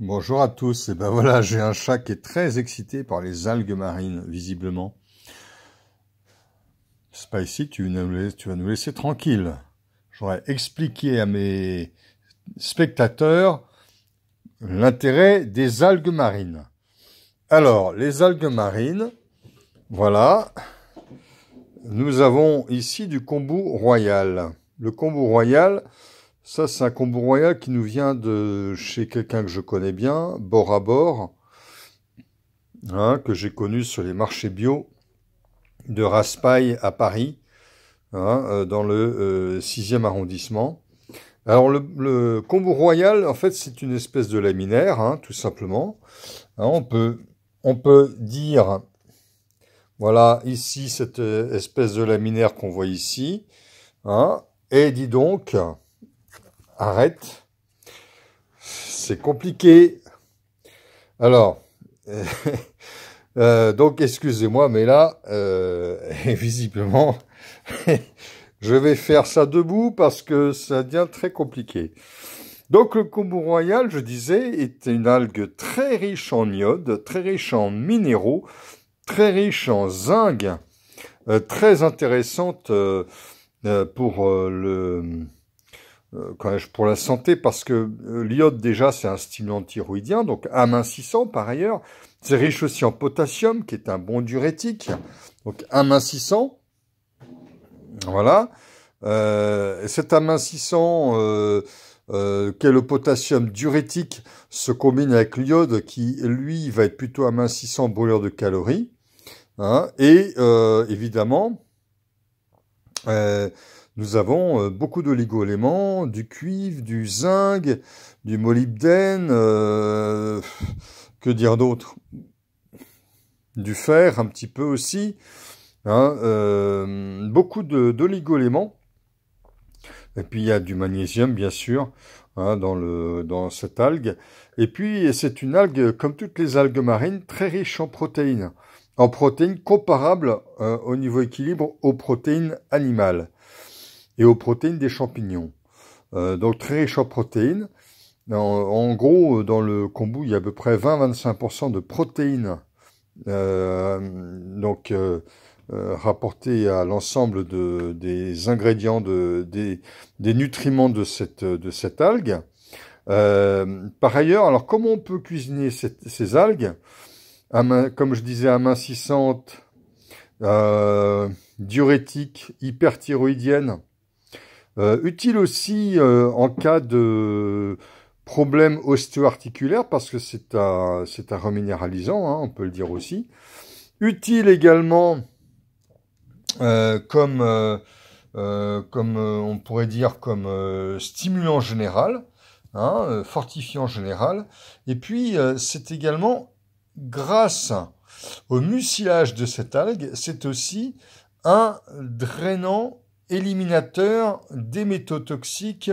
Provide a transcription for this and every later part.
Bonjour à tous, et eh ben voilà, j'ai un chat qui est très excité par les algues marines, visiblement. Spicy, tu, tu vas nous laisser tranquille. J'aurais expliqué à mes spectateurs l'intérêt des algues marines. Alors, les algues marines, voilà, nous avons ici du kombu royal. Le kombu royal, ça, c'est un combo royal qui nous vient de chez quelqu'un que je connais bien, Bord à Bord, hein, que j'ai connu sur les marchés bio de Raspail à Paris, hein, euh, dans le 6e euh, arrondissement. Alors, le, combo royal, en fait, c'est une espèce de laminaire, hein, tout simplement. on, peut, on peut dire, voilà, ici, cette euh, espèce de laminaire qu'on voit ici. et dis donc, arrête. C'est compliqué. Alors, euh, donc excusez-moi, mais là, euh, visiblement, je vais faire ça debout parce que ça devient très compliqué. Donc le kombu royal, je disais, est une algue très riche en iodes, très riche en minéraux, très riche en zinc, euh, très intéressante pour le euh, pour la santé, parce que euh, l'iode déjà c'est un stimulant thyroïdien, donc amincissant par ailleurs. C'est riche aussi en potassium, qui est un bon diurétique, donc amincissant. Voilà. Euh, cet amincissant, euh, euh, le potassium diurétique, se combine avec l'iode qui, lui, va être plutôt amincissant, brûleur de calories. Hein. et évidemment, nous avons euh, beaucoup d'oligo-éléments, du cuivre, du zinc, du molybdène, euh, que dire d'autre Du fer un petit peu aussi, hein, euh, beaucoup d'oligo-éléments. Et puis il y a du magnésium bien sûr hein, dans, le, dans cette algue. Et puis c'est une algue, comme toutes les algues marines, très riche en protéines. En protéines comparables hein, au niveau équilibre aux protéines animales et aux protéines des champignons. Euh, donc très riche en protéines. En, gros, dans le kombu, il y a à peu près 20-25% de protéines euh, donc euh, euh, rapportées à l'ensemble de, des ingrédients, de, des, nutriments de cette, de cette algue. par ailleurs, alors comment on peut cuisiner ces algues Comme je disais, amincissantes, diurétiques, hyperthyroïdiennes, euh, utile aussi euh, en cas de problème ostéo-articulaire, parce que c'est un, c'est reminéralisant, hein, on peut le dire aussi. Utile également euh, comme, comme on pourrait dire, comme stimulant général, hein, fortifiant général. Et puis, c'est également grâce au mucilage de cette algue, c'est aussi un drainant éliminateur des métaux toxiques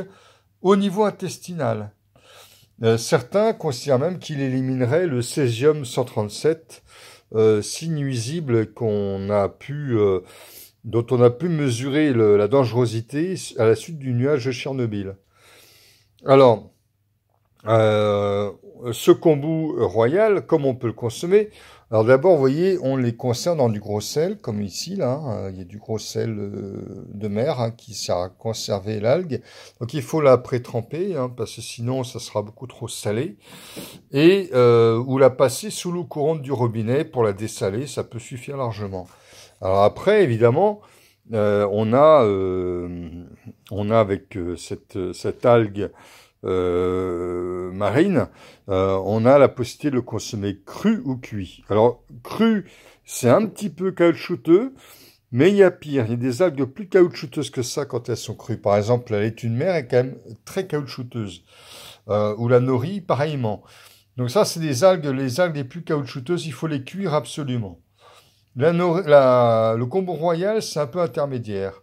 au niveau intestinal. Euh, certains considèrent même qu'il éliminerait le césium 137, euh, si nuisible qu'on a pu, euh, dont on a pu mesurer la dangerosité à la suite du nuage de Tchernobyl. Alors, ce combo royal, comme on peut le consommer, alors d'abord, vous voyez, on les conserve dans du gros sel, comme ici, là. Hein. il y a du gros sel euh, de mer hein, qui sert à conserver l'algue. Donc il faut la pré-tremper, hein, parce que sinon, ça sera beaucoup trop salé. Et euh, ou la passer sous l'eau courante du robinet pour la dessaler, ça peut suffire largement. Alors après, évidemment, euh, on, a, on a avec cette, cette algue euh, marine, euh, on a la possibilité de le consommer cru ou cuit. Alors cru, c'est un petit peu caoutchouteux, mais il y a pire. Il y a des algues plus caoutchouteuses que ça quand elles sont crues. Par exemple, la laitue de mer est quand même très caoutchouteuse, euh, ou la nori pareillement. Donc ça, c'est des algues, les algues les plus caoutchouteuses. Il faut les cuire absolument. La, le combo royal, c'est un peu intermédiaire.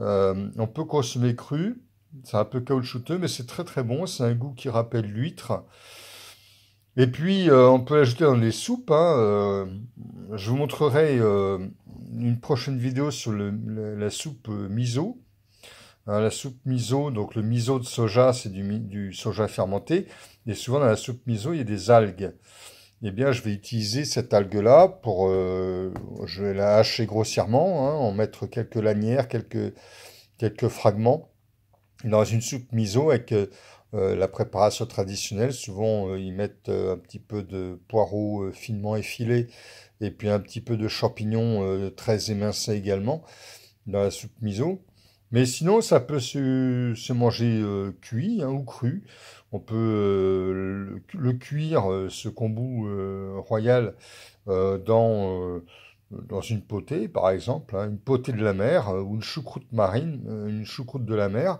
on peut consommer cru, c'est un peu caoutchouteux, mais c'est très très bon. C'est un goût qui rappelle l'huître. Et puis, euh, on peut l'ajouter dans les soupes. Hein, euh, je vous montrerai euh, une prochaine vidéo sur la, soupe miso. Hein, la soupe miso, donc le miso de soja, c'est du, soja fermenté. Et souvent, dans la soupe miso, il y a des algues. Eh bien, je vais utiliser cette algue-là pour... je vais la hacher grossièrement, hein, en mettre quelques lanières, quelques, quelques fragments dans une soupe miso avec euh, la préparation traditionnelle. Souvent, euh, ils mettent euh, un petit peu de poireaux finement effilés et puis un petit peu de champignons très émincés également dans la soupe miso. Mais sinon, ça peut se, se manger cuit hein, ou cru. On peut le, le, cuire, ce kombu royal, dans dans une potée, par exemple, hein, une potée de la mer euh, ou une choucroute marine, euh, une choucroute de la mer,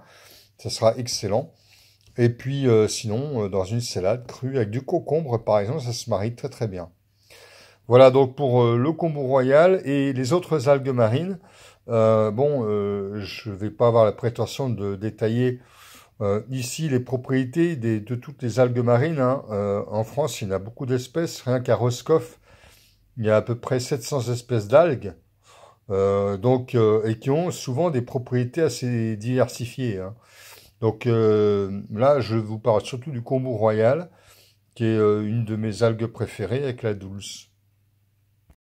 ça sera excellent. Et puis euh, sinon, dans une salade crue avec du concombre, par exemple, ça se marie très très bien. Voilà donc pour le combo royal et les autres algues marines. bon, je ne vais pas avoir la prétention de détailler ici, les propriétés de toutes les algues marines, hein. en France, il y en a beaucoup d'espèces. Rien qu'à Roscoff, il y a à peu près 700 espèces d'algues, euh, donc euh, et qui ont souvent des propriétés assez diversifiées. Hein. Donc euh, là, je vous parle surtout du combo royal, qui est une de mes algues préférées avec la douce.